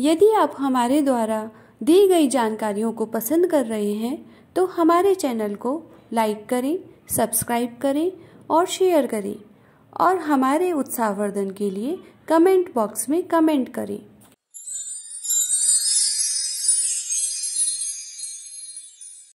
यदि आप हमारे द्वारा दी गई जानकारियों को पसंद कर रहे हैं तो हमारे चैनल को लाइक करें सब्सक्राइब करें और शेयर करें और हमारे उत्साहवर्धन के लिए कमेंट बॉक्स में कमेंट करें